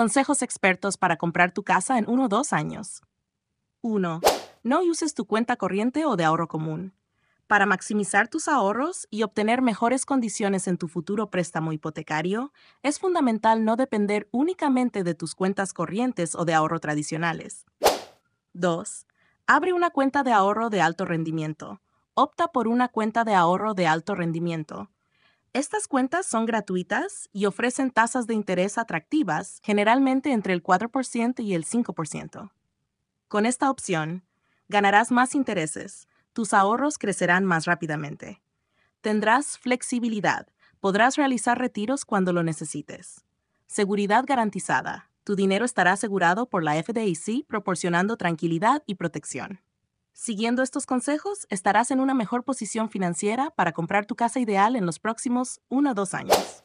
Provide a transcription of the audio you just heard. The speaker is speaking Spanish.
Consejos expertos para comprar tu casa en uno o dos años. 1. No uses tu cuenta corriente o de ahorro común. Para maximizar tus ahorros y obtener mejores condiciones en tu futuro préstamo hipotecario, es fundamental no depender únicamente de tus cuentas corrientes o de ahorro tradicionales. 2. Abre una cuenta de ahorro de alto rendimiento. Opta por una cuenta de ahorro de alto rendimiento. Estas cuentas son gratuitas y ofrecen tasas de interés atractivas, generalmente entre el 4% y el 5%. Con esta opción, ganarás más intereses, tus ahorros crecerán más rápidamente. Tendrás flexibilidad, podrás realizar retiros cuando lo necesites. Seguridad garantizada, tu dinero estará asegurado por la FDIC proporcionando tranquilidad y protección. Siguiendo estos consejos, estarás en una mejor posición financiera para comprar tu casa ideal en los próximos 1 o 2 años.